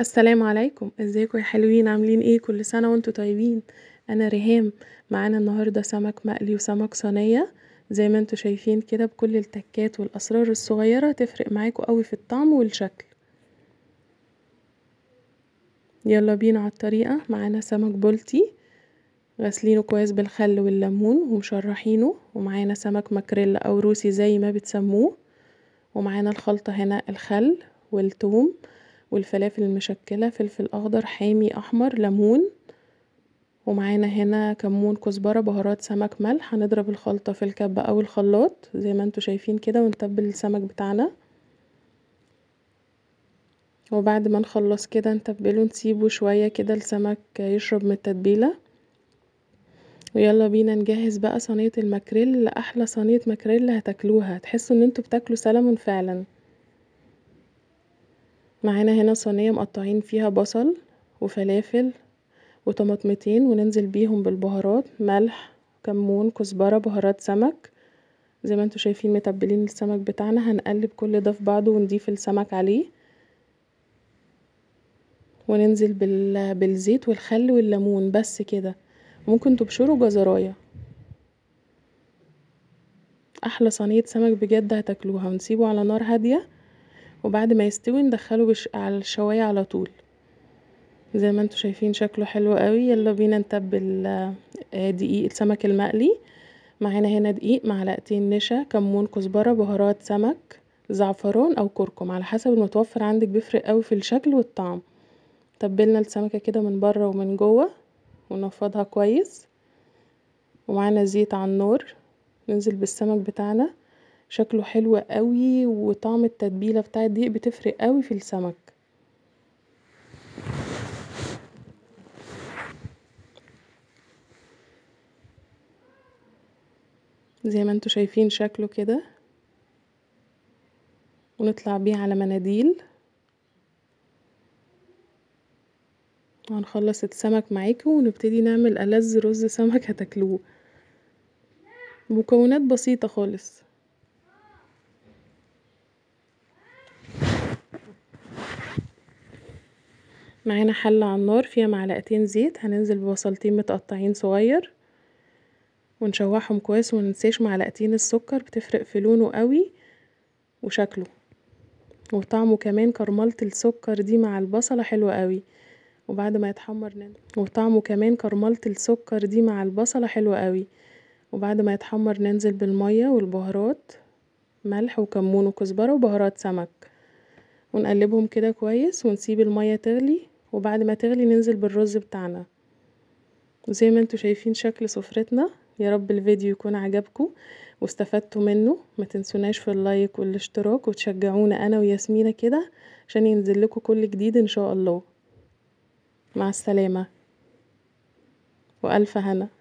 السلام عليكم ازيكم يا حلوين عاملين ايه كل سنة وانتم طيبين انا ريهام معانا النهاردة سمك مقلي وسمك صينية زي ما انتم شايفين كده بكل التكات والاسرار الصغيرة تفرق معاكم قوي في الطعم والشكل يلا بينا على الطريقة معانا سمك بولتي غسلينه كويس بالخل والليمون ومشرحينه ومعانا سمك ماكريلا او روسي زي ما بتسموه ومعانا الخلطة هنا الخل والتوم والفلافل المشكلة فلفل أخضر حامي أحمر ليمون ومعانا هنا كمون كزبرة بهارات سمك ملح هنضرب الخلطة في الكبة أو الخلاط زي ما انتوا شايفين كده ونتبل السمك بتاعنا وبعد ما نخلص كده نتبله نسيبه شوية كده السمك يشرب من التتبيلة ويلا بينا نجهز بقى صينية الماكريل لأحلى صينية ماكريل هتاكلوها تحسوا ان انتوا بتاكلوا سلمون فعلا معانا هنا صينية مقطعين فيها بصل وفلافل وطماطمتين وننزل بيهم بالبهارات ملح كمون كزبرة بهارات سمك زي ما انتوا شايفين متبلين السمك بتاعنا هنقلب كل ده في بعضه ونضيف السمك عليه وننزل بال... بالزيت والخل والليمون بس كده ممكن تبشروا جزرايه احلى صينيه سمك بجد هتاكلوها ونسيبه على نار هاديه وبعد ما يستوي ندخله بش... على الشوايه على طول زي ما انتم شايفين شكله حلو قوي يلا بينا نتبل آه، دقيق السمك المقلي معانا هنا دقيق معلقتين نشا كمون كزبره بهارات سمك زعفران او كركم على حسب المتوفر عندك بيفرق قوي في الشكل والطعم تبلنا السمكه كده من بره ومن جوه ونفضها كويس ومعانا زيت على النار ننزل بالسمك بتاعنا شكله حلو قوي وطعم التتبيله بتاع الدقيق بتفرق قوي في السمك زي ما انتوا شايفين شكله كده ونطلع بيه على مناديل هنخلص السمك معاكم ونبتدي نعمل ألذ رز سمك هتاكلوه مكونات بسيطة خالص معانا حلة على النار فيها معلقتين زيت هننزل ببصلتين متقطعين صغير ونشوحهم كويس ومننساش معلقتين السكر بتفرق في لونه قوي وشكله وطعمه كمان كرملة السكر دي مع البصلة حلوة قوي وبعد ما يتحمر وطعمه كمان كرملة السكر دي مع البصلة حلوة قوي وبعد ما يتحمر ننزل بالمية والبهارات ملح وكمون وكزبرة وبهارات سمك ونقلبهم كده كويس ونسيب المية تغلي وبعد ما تغلي ننزل بالرز بتاعنا وزي ما انتوا شايفين شكل سفرتنا يا رب الفيديو يكون عجبكم واستفدتوا منه ما تنسوناش في اللايك والاشتراك وتشجعونا انا وياسمينة كده عشان ينزل لكم كل جديد ان شاء الله مع السلامة وألف هنا